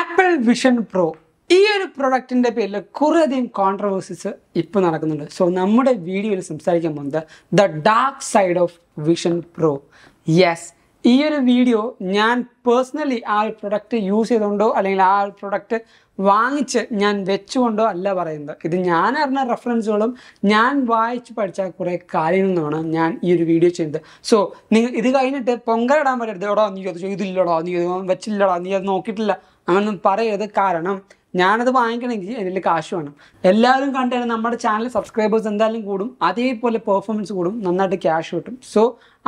apple Vision pro ഈ ഒരു പ്രൊഡക്റ്റിൻ്റെ പേരിൽ കുറേയധികം കോൺട്രവേഴ്സീസ് ഇപ്പോൾ നടക്കുന്നുണ്ട് സോ നമ്മുടെ വീഡിയോയിൽ സംസാരിക്കാൻ പോകുന്നത് the dark side of Vision Pro yes ഈ ഒരു വീഡിയോ ഞാൻ പേഴ്സണലി ആ ഒരു പ്രൊഡക്റ്റ് യൂസ് ചെയ്തുകൊണ്ടോ അല്ലെങ്കിൽ ആ ഒരു പ്രൊഡക്റ്റ് വാങ്ങിച്ച് ഞാൻ വെച്ചുകൊണ്ടോ അല്ല പറയുന്നത് ഇത് ഞാൻ അറിഞ്ഞ റെഫറൻസുകളും ഞാൻ വായിച്ച് പഠിച്ച കുറേ കാര്യങ്ങളിൽ നിന്നാണ് ഞാൻ ഈ ഒരു വീഡിയോ ചെയ്യുന്നത് സോ നിങ്ങൾ ഇത് കഴിഞ്ഞിട്ട് പൊങ്കലിടാൻ പറ്റരുത് എടോ നീ അത് ചെയ്തില്ലടോ നീ വെച്ചില്ലടോ നീ അത് നോക്കിയിട്ടില്ല അങ്ങനൊന്നും പറയരുത് കാരണം ഞാനത് വാങ്ങിക്കണമെങ്കിൽ എൻ്റെ കാശ് വേണം എല്ലാവരും കണ്ടാൽ നമ്മുടെ ചാനൽ സബ്സ്ക്രൈബേഴ്സ് എന്തായാലും കൂടും അതേപോലെ പെർഫോമൻസ് കൂടും നന്നായിട്ട് ക്യാഷ് കിട്ടും സോ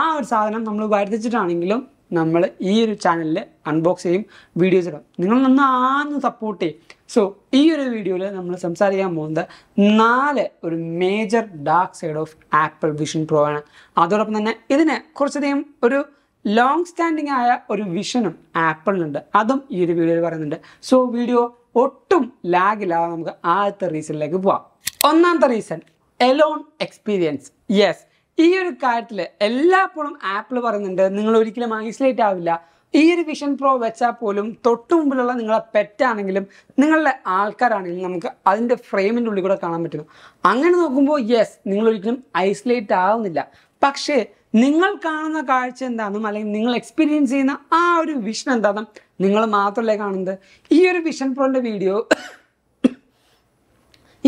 ആ ഒരു സാധനം നമ്മൾ വരുത്തിച്ചിട്ടാണെങ്കിലും നമ്മൾ ഈ ഒരു ചാനലിൽ അൺബോക്സ് ചെയ്യും വീഡിയോസ് ഇടാം നിങ്ങൾ നന്നാന്ന് സപ്പോർട്ട് ചെയ്യും സോ ഈ ഒരു വീഡിയോയിൽ നമ്മൾ സംസാരിക്കാൻ പോകുന്നത് നാല് ഒരു major dark side of Apple Vision Pro ആണ് അതോടൊപ്പം തന്നെ ഇതിന് കുറച്ചധികം ഒരു ലോങ് സ്റ്റാൻഡിങ് ആയ ഒരു വിഷനും ആപ്പിളിനുണ്ട് അതും ഈ ഒരു വീഡിയോയിൽ പറയുന്നുണ്ട് സോ വീഡിയോ ഒട്ടും ലാഗില്ലാതെ നമുക്ക് ആദ്യത്തെ റീസണിലേക്ക് പോവാം ഒന്നാമത്തെ റീസൺ എലോൺ എക്സ്പീരിയൻസ് യെസ് ഈ ഒരു കാര്യത്തിൽ എല്ലാപ്പോഴും ആപ്പിൾ പറയുന്നുണ്ട് നിങ്ങൾ ഒരിക്കലും ഐസൊലേറ്റ് ആവില്ല ഈ ഒരു വിഷൻ പ്രോ വെച്ചാൽ പോലും തൊട്ട് മുമ്പിലുള്ള നിങ്ങളെ പെറ്റാണെങ്കിലും നിങ്ങളുടെ ആൾക്കാരാണെങ്കിലും നമുക്ക് അതിൻ്റെ ഫ്രെയിമിൻ്റെ ഉള്ളിൽ കൂടെ കാണാൻ പറ്റും അങ്ങനെ നോക്കുമ്പോൾ യെസ് നിങ്ങൾ ഒരിക്കലും ഐസൊലേറ്റ് ആവുന്നില്ല പക്ഷേ നിങ്ങൾ കാണുന്ന കാഴ്ച എന്താണെന്നും അല്ലെങ്കിൽ നിങ്ങൾ എക്സ്പീരിയൻസ് ചെയ്യുന്ന ആ ഒരു വിഷൻ എന്താണെന്നും നിങ്ങൾ മാത്രമല്ലേ കാണുന്നത് ഈ ഒരു വിഷൻ പ്രോൻ്റെ വീഡിയോ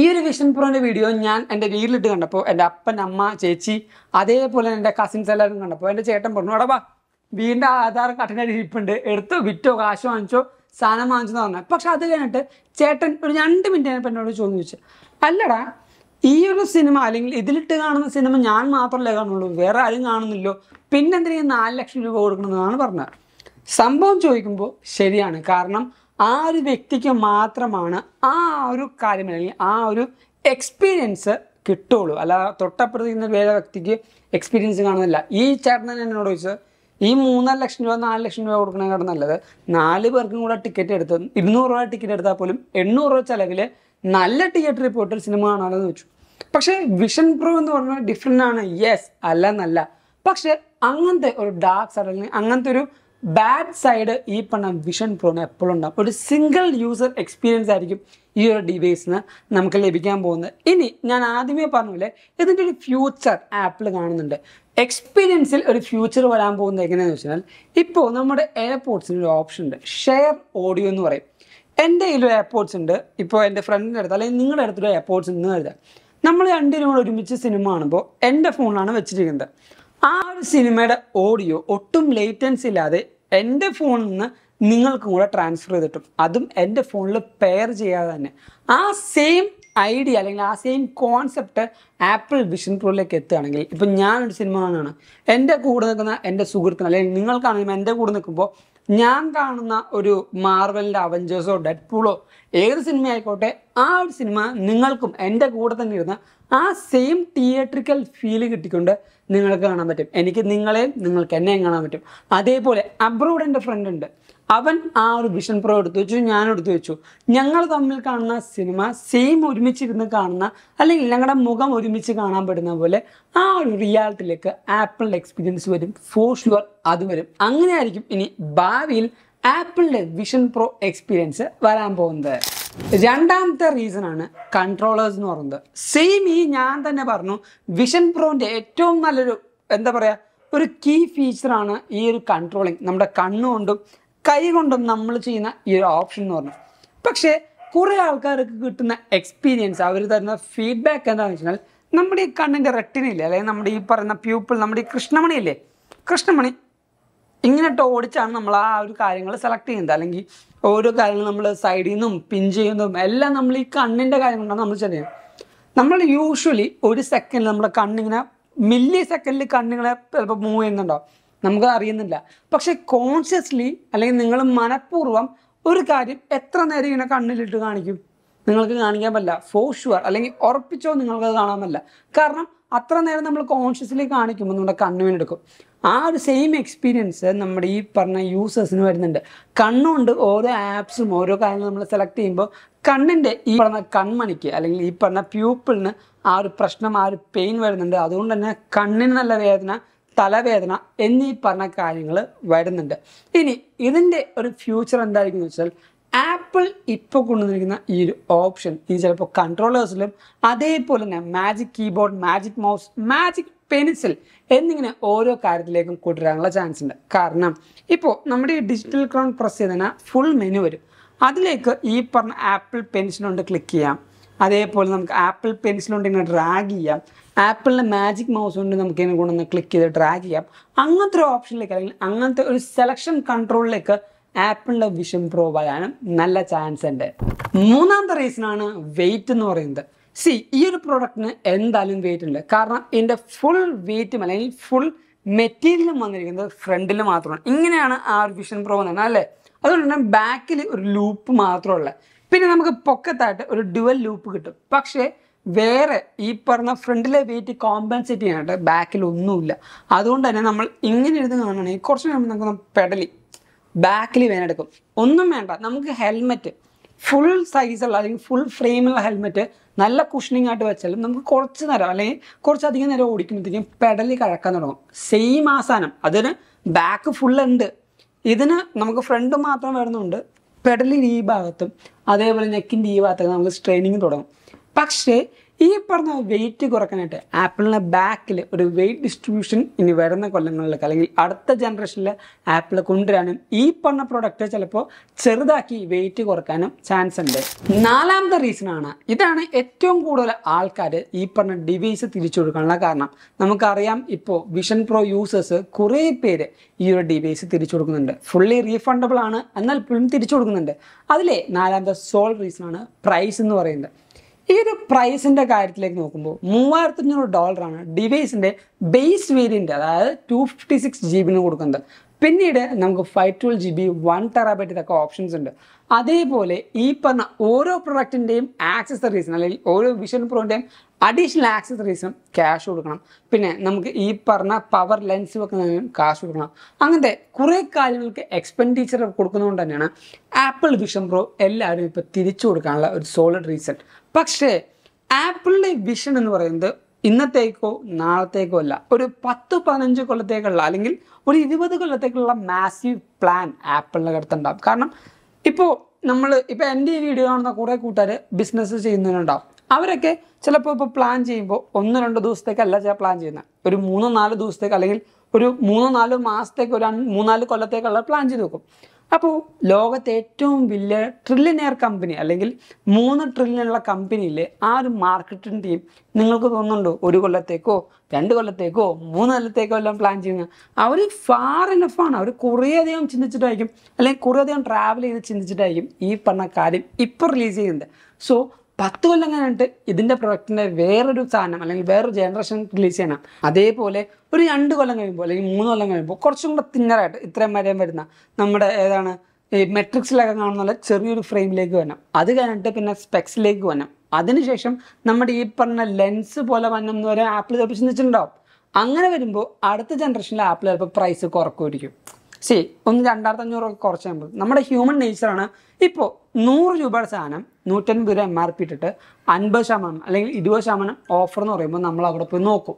ഈ ഒരു വിഷൻ പ്രോന്റെ വീഡിയോ ഞാൻ എൻ്റെ വീട്ടിലിട്ട് കണ്ടപ്പോൾ എൻ്റെ അപ്പൻ അമ്മ ചേച്ചി അതേപോലെ എൻ്റെ കസിൻസ് എല്ലാവരും കണ്ടപ്പോൾ എൻ്റെ ചേട്ടൻ പറഞ്ഞു അടവാ വീണ്ടും ആധാർ കട്ടനായിട്ട് ഇരിപ്പുണ്ട് എടുത്തോ വിറ്റോ കാശ് വാങ്ങിച്ചോ സാധനം വാങ്ങിച്ചെന്ന് പറഞ്ഞു പക്ഷെ അത് കഴിഞ്ഞിട്ട് ചേട്ടൻ ഒരു രണ്ട് മിനിറ്റ് കഴിഞ്ഞപ്പോൾ എന്നോട് ചോദിച്ചു അല്ലടാ ഈ ഒരു സിനിമ അല്ലെങ്കിൽ ഇതിലിട്ട് കാണുന്ന സിനിമ ഞാൻ മാത്രമല്ലേ കാണുള്ളൂ വേറെ ആരും കാണുന്നില്ലോ പിന്നെന്തിനാ നാല് ലക്ഷം രൂപ കൊടുക്കണമെന്നാണ് പറഞ്ഞത് സംഭവം ചോദിക്കുമ്പോൾ ശരിയാണ് കാരണം ആ ഒരു വ്യക്തിക്ക് മാത്രമാണ് ആ ഒരു കാര്യം അല്ലെങ്കിൽ ആ ഒരു എക്സ്പീരിയൻസ് കിട്ടുള്ളൂ അല്ല തൊട്ടപ്പുറത്തിരിക്കുന്ന വേറെ വ്യക്തിക്ക് എക്സ്പീരിയൻസ് കാണുന്നില്ല ഈ ചേട്ടൻ എന്നോട് ചോദിച്ചത് ഈ മൂന്നര ലക്ഷം രൂപ നാല് ലക്ഷം രൂപ കൊടുക്കണേക്കാളും നല്ലത് നാല് പേർക്കും കൂടെ ടിക്കറ്റ് എടുത്ത് ഇരുന്നൂറ് രൂപ ടിക്കറ്റ് എടുത്താൽ പോലും എണ്ണൂറ് രൂപ ചിലവിൽ നല്ല തിയേറ്ററിൽ പോയിട്ട് സിനിമ കാണാമല്ലോ എന്ന് വെച്ചു പക്ഷേ വിഷൻ പ്രോ എന്ന് പറഞ്ഞാൽ ഡിഫറെൻ്റ് ആണ് യെസ് അല്ല നല്ല പക്ഷേ അങ്ങനത്തെ ഒരു ഡാർക്ക് സൈഡ് അല്ലെങ്കിൽ അങ്ങനത്തെ ഒരു ബാഡ് സൈഡ് ഈ പണ വിഷൻ പ്രോന് എപ്പോഴും ഉണ്ടാകും ഒരു സിംഗിൾ യൂസർ എക്സ്പീരിയൻസ് ആയിരിക്കും ഈ ഒരു ഡിവൈസിന് നമുക്ക് ലഭിക്കാൻ പോകുന്നത് ഇനി ഞാൻ ആദ്യമേ പറഞ്ഞ പോലെ ഇതിൻ്റെ ഒരു ഫ്യൂച്ചർ ആപ്പിൾ കാണുന്നുണ്ട് എക്സ്പീരിയൻസിൽ ഒരു ഫ്യൂച്ചർ വരാൻ പോകുന്നത് എങ്ങനെയാണെന്ന് വെച്ചാൽ ഇപ്പോൾ നമ്മുടെ എയർപോർട്സിന് ഒരു ഓപ്ഷൻ ഉണ്ട് ഷെയർ ഓഡിയോ എന്ന് പറയും എൻ്റെ കയ്യിലൊരു എയർപോർട്സ് ഉണ്ട് ഇപ്പോൾ എൻ്റെ ഫ്രണ്ടിൻ്റെ അടുത്ത് അല്ലെങ്കിൽ നിങ്ങളുടെ അടുത്തൊരു എയർപോർട്സ് എന്ന് കരുതാം നമ്മൾ രണ്ടിനും കൂടെ ഒരുമിച്ച് സിനിമ കാണുമ്പോൾ എൻ്റെ ഫോണിലാണ് വെച്ചിരിക്കുന്നത് ആ ഒരു സിനിമയുടെ ഓഡിയോ ഒട്ടും ലേറ്റൻസ് ഇല്ലാതെ എൻ്റെ ഫോണിൽ നിന്ന് നിങ്ങൾക്കും കൂടെ ട്രാൻസ്ഫർ ചെയ്തിട്ടും അതും എൻ്റെ ഫോണിൽ പെയർ ചെയ്യാതെ തന്നെ ആ സെയിം ഐഡിയ അല്ലെങ്കിൽ ആ സെയിം കോൺസെപ്റ്റ് ആപ്പിൾ വിഷൻ പ്രോയിലേക്ക് എത്തുകയാണെങ്കിൽ ഇപ്പം ഞാനൊരു സിനിമ കാണുകയാണ് എൻ്റെ കൂടെ നിൽക്കുന്ന എൻ്റെ സുഹൃത്തിന് അല്ലെങ്കിൽ നിങ്ങൾക്കാണെങ്കിൽ എൻ്റെ കൂടെ നിൽക്കുമ്പോൾ ഞാൻ കാണുന്ന ഒരു മാർവലിൻ്റെ അവഞ്ചേഴ്സോ ഡെഡ്പൂളോ ഏത് സിനിമ ആയിക്കോട്ടെ ആ ഒരു സിനിമ നിങ്ങൾക്കും എൻ്റെ കൂടെ തന്നെ ഇരുന്ന് ആ സെയിം തിയേറ്ററിക്കൽ ഫീൽ കിട്ടിക്കൊണ്ട് നിങ്ങൾക്ക് കാണാൻ പറ്റും എനിക്ക് നിങ്ങളെയും നിങ്ങൾക്ക് എന്നെയും കാണാൻ പറ്റും അതേപോലെ അബ്രോഡ് എൻ്റെ ഫ്രണ്ട് ഉണ്ട് അവൻ ആ ഒരു വിഷൻ പ്രോ എടുത്തു വെച്ചു ഞാൻ എടുത്തു വെച്ചു ഞങ്ങൾ തമ്മിൽ കാണുന്ന സിനിമ സെയിം ഒരുമിച്ചിരുന്ന് കാണുന്ന അല്ലെങ്കിൽ ഞങ്ങളുടെ മുഖം ഒരുമിച്ച് കാണാൻ പറ്റുന്ന പോലെ ആ ഒരു റിയാലിറ്റിയിലേക്ക് ആപ്പിളിൻ്റെ എക്സ്പീരിയൻസ് വരും ഫോർ ഷുവർ അത് വരും അങ്ങനെയായിരിക്കും ഇനി ഭാവിയിൽ ആപ്പിളിൻ്റെ വിഷൻ പ്രോ എക്സ്പീരിയൻസ് വരാൻ പോകുന്നത് രണ്ടാമത്തെ റീസൺ ആണ് കൺട്രോളേഴ്സ് എന്ന് പറയുന്നത് സെയിം ഈ ഞാൻ തന്നെ പറഞ്ഞു വിഷൻ പ്രോവിൻ്റെ ഏറ്റവും നല്ലൊരു എന്താ പറയുക ഒരു കീ ഫീച്ചറാണ് ഈ ഒരു കൺട്രോളിങ് നമ്മുടെ കണ്ണുകൊണ്ടും കൈ കൊണ്ടും നമ്മൾ ചെയ്യുന്ന ഈ ഒരു ഓപ്ഷൻ എന്ന് പറഞ്ഞു പക്ഷേ കുറേ ആൾക്കാർക്ക് കിട്ടുന്ന എക്സ്പീരിയൻസ് അവർ തരുന്ന ഫീഡ്ബാക്ക് എന്താണെന്ന് വെച്ചാൽ നമ്മുടെ ഈ കണ്ണിൻ്റെ റെട്ടിനില്ലേ അല്ലെങ്കിൽ നമ്മുടെ ഈ പറയുന്ന പ്യൂപ്പിൾ നമ്മുടെ ഈ കൃഷ്ണമണി ഇല്ലേ കൃഷ്ണമണി ഇങ്ങനെട്ട് ഓടിച്ചാണ് നമ്മൾ ആ ഒരു കാര്യങ്ങൾ സെലക്ട് ചെയ്യുന്നത് അല്ലെങ്കിൽ ഓരോ കാര്യങ്ങൾ നമ്മൾ സൈഡിൽ നിന്നും പിൻ ചെയ്യുന്നതും എല്ലാം നമ്മൾ ഈ കണ്ണിൻ്റെ കൊണ്ടാണ് നമ്മൾ ചെയ്യുന്നത് നമ്മൾ യൂഷ്വലി ഒരു സെക്കൻഡിൽ നമ്മുടെ കണ്ണിങ്ങനെ മില്ലി സെക്കൻഡിൽ കണ്ണിങ്ങനെ ചിലപ്പോൾ മൂവ് ചെയ്യുന്നുണ്ടോ നമുക്ക് അറിയുന്നില്ല പക്ഷെ കോൺഷ്യസ്ലി അല്ലെങ്കിൽ നിങ്ങൾ മനഃപൂർവ്വം ഒരു കാര്യം എത്ര നേരം ഇങ്ങനെ കണ്ണിലിട്ട് കാണിക്കും നിങ്ങൾക്ക് കാണിക്കാൻ പറ്റില്ല ഫോർ ഷുവർ അല്ലെങ്കിൽ ഉറപ്പിച്ചോ നിങ്ങൾക്ക് കാണാൻ പറ്റില്ല കാരണം അത്ര നേരം നമ്മൾ കോൺഷ്യസ്ലി കാണിക്കുമ്പോൾ നമ്മുടെ കണ്ണുവിന് എടുക്കും ആ ഒരു സെയിം എക്സ്പീരിയൻസ് നമ്മുടെ ഈ പറഞ്ഞ യൂസേഴ്സിന് വരുന്നുണ്ട് കണ്ണുകൊണ്ട് ഓരോ ആപ്സും ഓരോ കാര്യങ്ങളും നമ്മൾ സെലക്ട് ചെയ്യുമ്പോൾ കണ്ണിൻ്റെ ഈ പറഞ്ഞ കൺമണിക്ക് അല്ലെങ്കിൽ ഈ പറഞ്ഞ പ്യൂപ്പിളിന് ആ ഒരു പ്രശ്നം ആ ഒരു പെയിൻ വരുന്നുണ്ട് അതുകൊണ്ട് തന്നെ കണ്ണിന് നല്ല വേദന തലവേദന എന്നീ പറഞ്ഞ കാര്യങ്ങൾ വരുന്നുണ്ട് ഇനി ഇതിൻ്റെ ഒരു ഫ്യൂച്ചർ എന്തായിരിക്കും എന്ന് വെച്ചാൽ ആപ്പിൾ ഇപ്പോൾ കൊണ്ടുവന്നിരിക്കുന്ന ഈ ഒരു ഓപ്ഷൻ ഇനി ചിലപ്പോൾ കൺട്രോളേഴ്സിലും അതേപോലെ തന്നെ magic keyboard magic mouse magic pencil എന്നിങ്ങനെ ഓരോ കാര്യത്തിലേക്കും കൊണ്ടുവരാനുള്ള ചാൻസ് ഉണ്ട് കാരണം ഇപ്പോൾ നമ്മുടെ ഈ ഡിജിറ്റൽ ക്രൗൺ പ്രസ് ചെയ്തതിനാൽ ഫുൾ മെനു വരും അതിലേക്ക് ഈ പറഞ്ഞ ആപ്പിൾ പെൻസിലുകൊണ്ട് ക്ലിക്ക് ചെയ്യാം അതേപോലെ നമുക്ക് ആപ്പിൾ പെൻസിൽ കൊണ്ട് ഇങ്ങനെ ഡ്രാഗ് ചെയ്യാം ആപ്പിളിൻ്റെ മാജിക് മൗസ് കൊണ്ട് നമുക്ക് ഇതിനെ കൊണ്ടൊന്ന് ക്ലിക്ക് ചെയ്ത് ഡ്രാഗ് ചെയ്യാം അങ്ങനത്തെ ഒരു ഓപ്ഷനിലേക്ക് അല്ലെങ്കിൽ അങ്ങനത്തെ ഒരു സെലക്ഷൻ കൺട്രോളിലേക്ക് ആപ്പിളിൻ്റെ വിഷൻ പ്രോ വരാനും നല്ല ചാൻസ് ഉണ്ട് മൂന്നാമത്തെ റീസണാണ് വെയിറ്റ് എന്ന് പറയുന്നത് സി ഈ ഒരു പ്രോഡക്റ്റിന് എന്തായാലും വെയിറ്റ് ഉണ്ട് കാരണം ഇതിൻ്റെ ഫുൾ വെയിറ്റും അല്ലെങ്കിൽ ഫുൾ മെറ്റീരിയലും വന്നിരിക്കുന്നത് ഫ്രണ്ടിൽ മാത്രമാണ് ഇങ്ങനെയാണ് ആ ഒരു വിഷൻ പ്രോ വന്നത് അല്ലേ അതുകൊണ്ട് തന്നെ ബാക്കിൽ ഒരു ലൂപ്പ് മാത്രമുള്ള പിന്നെ നമുക്ക് പൊക്കത്തായിട്ട് ഒരു ഡുവൽ ലൂപ്പ് കിട്ടും പക്ഷേ വേറെ ഈ പറഞ്ഞ ഫ്രണ്ടിലെ വെയിറ്റ് കോമ്പൻസേറ്റ് ചെയ്യാനായിട്ട് ബാക്കിൽ ഒന്നുമില്ല അതുകൊണ്ട് തന്നെ നമ്മൾ ഇങ്ങനെ ഇരുന്ന് കാണുകയാണെങ്കിൽ കുറച്ച് നേരം നമുക്ക് പെടലി ബാക്കിൽ വേനെടുക്കും ഒന്നും വേണ്ട നമുക്ക് ഹെൽമെറ്റ് ഫുൾ സൈസുള്ള അല്ലെങ്കിൽ ഫുൾ ഫ്രെയിമുള്ള ഹെൽമെറ്റ് നല്ല കുഷനിങ് ആയിട്ട് വെച്ചാലും നമുക്ക് കുറച്ച് നേരം അല്ലെങ്കിൽ കുറച്ചധികം നേരം ഓടിക്കുമ്പോഴത്തേക്കും പെടലി കഴക്കാൻ തുടങ്ങും സെയിം ആസാനം അതിന് ബാക്ക് ഫുൾ ഉണ്ട് ഇതിന് നമുക്ക് ഫ്രണ്ട് മാത്രം വരുന്നുണ്ട് പെടലിന് ഈ ഭാഗത്തും അതേപോലെ നെക്കിൻ്റെ ഈ ഭാഗത്തൊക്കെ നമുക്ക് സ്ട്രെയിനിങ് തുടങ്ങും പക്ഷേ ഈ പറഞ്ഞ വെയിറ്റ് കുറക്കാനായിട്ട് ആപ്പിളിൻ്റെ ബാക്കിൽ ഒരു വെയിറ്റ് ഡിസ്ട്രിബ്യൂഷൻ ഇനി വരുന്ന കൊല്ലങ്ങളിലേക്ക് അല്ലെങ്കിൽ അടുത്ത ജനറേഷനിൽ ആപ്പിൾ കൊണ്ടുവരാനും ഈ പറഞ്ഞ പ്രൊഡക്റ്റ് ചിലപ്പോൾ ചെറുതാക്കി വെയിറ്റ് കുറക്കാനും ചാൻസ് ഉണ്ട് നാലാമത്തെ റീസൺ ആണ് ഇതാണ് ഏറ്റവും കൂടുതൽ ആൾക്കാർ ഈ പറഞ്ഞ ഡിവൈസ് തിരിച്ചു കൊടുക്കാനുള്ള കാരണം നമുക്കറിയാം ഇപ്പോൾ വിഷൻ പ്രോ യൂസേഴ്സ് കുറേ പേര് ഈ ഒരു ഡിവൈസ് തിരിച്ചു കൊടുക്കുന്നുണ്ട് ഫുള്ളി റീഫണ്ടബിൾ ആണ് എന്നാൽ ഇപ്പോഴും തിരിച്ചു കൊടുക്കുന്നുണ്ട് അതിലെ നാലാമത്തെ സോൾ റീസൺ ആണ് പ്രൈസ് എന്ന് പറയുന്നത് ഈ ഒരു പ്രൈസിന്റെ കാര്യത്തിലേക്ക് നോക്കുമ്പോൾ മൂവായിരത്തി അഞ്ഞൂറ് ഡോളറാണ് ഡിവൈസിന്റെ ബേസ് വേരിയന്റ് അതായത് ടു ഫിഫ്റ്റി സിക്സ് ജി ബിന് കൊടുക്കുന്നത് പിന്നീട് നമുക്ക് five twelve G B one terabyte ഇതൊക്കെ ഓപ്ഷൻസ് ഉണ്ട് അതേപോലെ ഈ പറഞ്ഞ ഓരോ പ്രൊഡക്റ്റിൻ്റെയും ആക്സസറീസും അല്ലെങ്കിൽ ഓരോ വിഷൻ പ്രോൻ്റെയും അഡീഷണൽ ആക്സസറീസും ക്യാഷ് കൊടുക്കണം പിന്നെ നമുക്ക് ഈ പറഞ്ഞ പവർ ലെൻസ് വെക്കുന്നതിനും കാശ് കൊടുക്കണം അങ്ങനത്തെ കുറേ കാര്യങ്ങൾക്ക് എക്സ്പെൻഡിച്ചർ കൊടുക്കുന്നതുകൊണ്ട് തന്നെയാണ് ആപ്പിൾ വിഷൻ പ്രോ എല്ലാവരും ഇപ്പോൾ തിരിച്ചു കൊടുക്കാനുള്ള ഒരു സോളിഡ് റീസൺ പക്ഷേ ആപ്പിളിൻ്റെ വിഷൻ എന്ന് പറയുന്നത് ഇന്നത്തേക്കോ നാളത്തേക്കോ അല്ല ഒരു പത്ത് പതിനഞ്ച് കൊല്ലത്തേക്കുള്ള അല്ലെങ്കിൽ ഒരു ഇരുപത് കൊല്ലത്തേക്കുള്ള മാസീവ് പ്ലാൻ ആപ്പിളിൻ്റെ അടുത്തുണ്ടാവും കാരണം ഇപ്പോൾ നമ്മൾ ഇപ്പോൾ എൻ്റെ ഈ വീഡിയോ കാണുന്ന കുറേ കൂട്ടുകാർ ബിസിനസ് ചെയ്യുന്നവരുണ്ടാവും അവരൊക്കെ ചിലപ്പോൾ ഇപ്പോൾ പ്ലാൻ ചെയ്യുമ്പോൾ ഒന്ന് രണ്ട് ദിവസത്തേക്കല്ല ചില പ്ലാൻ ചെയ്യുന്നത് ഒരു മൂന്നോ നാല് ദിവസത്തേക്ക് അല്ലെങ്കിൽ ഒരു മൂന്നോ നാലോ മാസത്തേക്ക് ഒരു മൂന്നാല് കൊല്ലത്തേക്കുള്ള പ്ലാൻ ചെയ്ത് വെക്കും അപ്പോൾ ലോകത്തെ ഏറ്റവും വലിയ ട്രില്യനെയർ കമ്പനി അല്ലെങ്കിൽ മൂന്ന് ട്രില്യനുള്ള കമ്പനിയിൽ ആ ഒരു മാർക്കറ്റിംഗ് ടീം നിങ്ങൾക്ക് തോന്നുന്നുണ്ടോ ഒരു കൊല്ലത്തേക്കോ രണ്ട് കൊല്ലത്തേക്കോ മൂന്ന് കൊല്ലത്തേക്കോ എല്ലാം പ്ലാൻ ചെയ്യുന്ന അവർ ഫാർ ഇനഫാണ് അവർ കുറേയധികം ചിന്തിച്ചിട്ടായിരിക്കും അല്ലെങ്കിൽ കുറേയധികം ട്രാവൽ ചെയ്ത് ചിന്തിച്ചിട്ടായിരിക്കും ഈ പറഞ്ഞ കാര്യം ഇപ്പോൾ റിലീസ് ചെയ്യുന്നത് സോ പത്ത് കൊല്ലം കഴിഞ്ഞിട്ട് ഇതിൻ്റെ പ്രൊഡക്റ്റിൻ്റെ വേറൊരു സാധനം അല്ലെങ്കിൽ വേറൊരു ജനറേഷൻ റിലീസ് ചെയ്യണം അതേപോലെ ഒരു രണ്ട് കൊല്ലം കഴിയുമ്പോൾ അല്ലെങ്കിൽ മൂന്ന് കൊല്ലം കഴിയുമ്പോൾ കുറച്ചും കൂടെ തിന്നറായിട്ട് ഇത്രയും വരെയും വരുന്ന നമ്മുടെ ഏതാണ് ഈ മെട്രിക്സിലൊക്കെ കാണുന്ന ചെറിയൊരു ഫ്രെയിമിലേക്ക് വരണം അത് കഴിഞ്ഞിട്ട് പിന്നെ സ്പെക്സിലേക്ക് വരണം അതിനുശേഷം നമ്മുടെ ഈ പറഞ്ഞ ലെൻസ് പോലെ വന്നം എന്ന് പറയാൻ ആപ്പിൾ ചിലപ്പോൾ ചിന്തിച്ചിട്ടുണ്ടാവും അങ്ങനെ വരുമ്പോൾ അടുത്ത ജനറേഷനിലെ ആപ്പിൾ ചിലപ്പോൾ പ്രൈസ് കുറക്കുമായിരിക്കും സി ഒന്ന് രണ്ടായിരത്തി അഞ്ഞൂറ് കുറച്ച് നമ്മൾ നമ്മുടെ ഹ്യൂമൻ നേച്ചറാണ് ഇപ്പോൾ നൂറ് രൂപയുടെ സാധനം നൂറ്റൻപത് രൂപ എം ആർ പി ഇട്ടിട്ട് അൻപത് ശതമാനം അല്ലെങ്കിൽ ഇരുപത് ശതമാനം ഓഫർ എന്ന് പറയുമ്പോൾ നമ്മൾ അവിടെ പോയി നോക്കും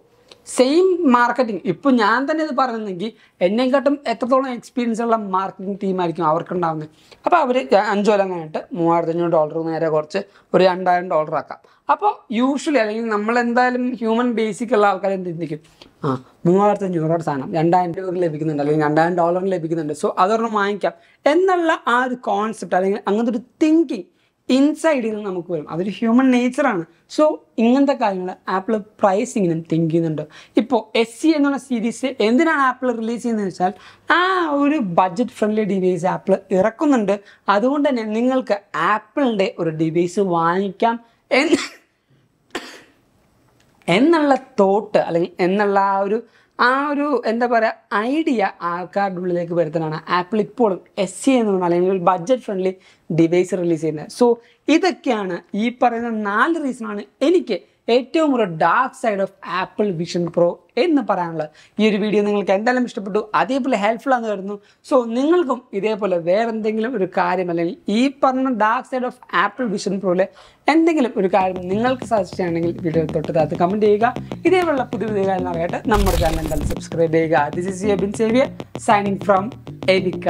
സെയിം മാർക്കറ്റിംഗ് ഇപ്പം ഞാൻ തന്നെ ഇത് പറഞ്ഞെങ്കിൽ എന്നെക്കാട്ടും എത്രത്തോളം എക്സ്പീരിയൻസ് ഉള്ള മാർക്കറ്റിംഗ് ടീമായിരിക്കും അവർക്കുണ്ടാകുന്നത് അപ്പോൾ അവർ അഞ്ച് കൊല്ലം കഴിഞ്ഞിട്ട് മൂവായിരത്തി അഞ്ഞൂറ് ഡോളർ നേരെ കുറച്ച് ഒരു രണ്ടായിരം ഡോളർ ആക്കാം അപ്പോൾ യൂഷ്വലി അല്ലെങ്കിൽ നമ്മൾ എന്തായാലും ഹ്യൂമൻ ബേസിക് ഉള്ള ആൾക്കാർ എന്ത് ചിന്തിക്കും ആ മൂവായിരത്തി അഞ്ഞൂറോട് സാധനം രണ്ടായിരം രൂപ ലഭിക്കുന്നുണ്ട് അല്ലെങ്കിൽ രണ്ടായിരം ഡോളറിന് ലഭിക്കുന്നുണ്ട് സോ അതൊരെണ്ണം വാങ്ങിക്കാം എന്നുള്ള ആ ഒരു കോൺസെപ്റ്റ് അല്ലെങ്കിൽ അങ്ങനത്തെ ഒരു തിങ്കിങ് ഇൻസൈഡിൽ നിന്ന് നമുക്ക് വരും അതൊരു ഹ്യൂമൻ നേച്ചറാണ് സോ ഇങ്ങനത്തെ കാര്യങ്ങൾ ആപ്പിൾ പ്രൈസിങ്ങിനും തിങ്ക് ചെയ്യുന്നുണ്ട് ഇപ്പോൾ എസ് സി e എന്നുള്ള സീരീസ് എന്തിനാണ് ആപ്പിൾ റിലീസ് ചെയ്യുന്നത് വെച്ചാൽ ആ ഒരു ബഡ്ജറ്റ് ഫ്രണ്ട്ലി ഡിവൈസ് ആപ്പിൾ ഇറക്കുന്നുണ്ട് അതുകൊണ്ട് തന്നെ നിങ്ങൾക്ക് ആപ്പിളിൻ്റെ ഒരു ഡിവൈസ് വാങ്ങിക്കാം എന്ന് എന്നുള്ള തോട്ട് അല്ലെങ്കിൽ എന്നുള്ള ആ ഒരു ആ ഒരു എന്താ പറയുക ഐഡിയ ആൾക്കാരുടെ ഉള്ളിലേക്ക് വരുത്താനാണ് ആപ്പിൾ ഇപ്പോഴും എസ് സി എന്ന് പറഞ്ഞാൽ അല്ലെങ്കിൽ ഒരു ബഡ്ജറ്റ് ഫ്രണ്ട്ലി ഡിവൈസ് റിലീസ് ചെയ്യുന്നത് സോ ഇതൊക്കെയാണ് ഈ പറയുന്ന നാല് റീസണാണ് എനിക്ക് ഏറ്റവും ഒരു dark side of Apple Vision Pro എന്ന് പറയാനുള്ളത് ഈ ഒരു വീഡിയോ നിങ്ങൾക്ക് എന്തെല്ലാം ഇഷ്ടപ്പെട്ടു അതേപോലെ ഹെൽപ്ഫുൾ ആണെന്ന് വരുന്നു സോ നിങ്ങൾക്കും ഇതേപോലെ വേറെ എന്തെങ്കിലും ഒരു കാര്യം അല്ലെങ്കിൽ ഈ പറഞ്ഞ dark side of Apple Vision പ്രോയിലെ എന്തെങ്കിലും ഒരു കാര്യം നിങ്ങൾക്ക് സജസ്റ്റ് വീഡിയോ തൊട്ട് താത്ത് കമൻറ്റ് ചെയ്യുക ഇതേപോലുള്ള പുതിയ പുതിയ കാര്യം അറിയാട്ട് നമ്മുടെ ചാനൽ എന്തായാലും സബ്സ്ക്രൈബ് ചെയ്യുക this is Bin Xavier signing from എവിക്ക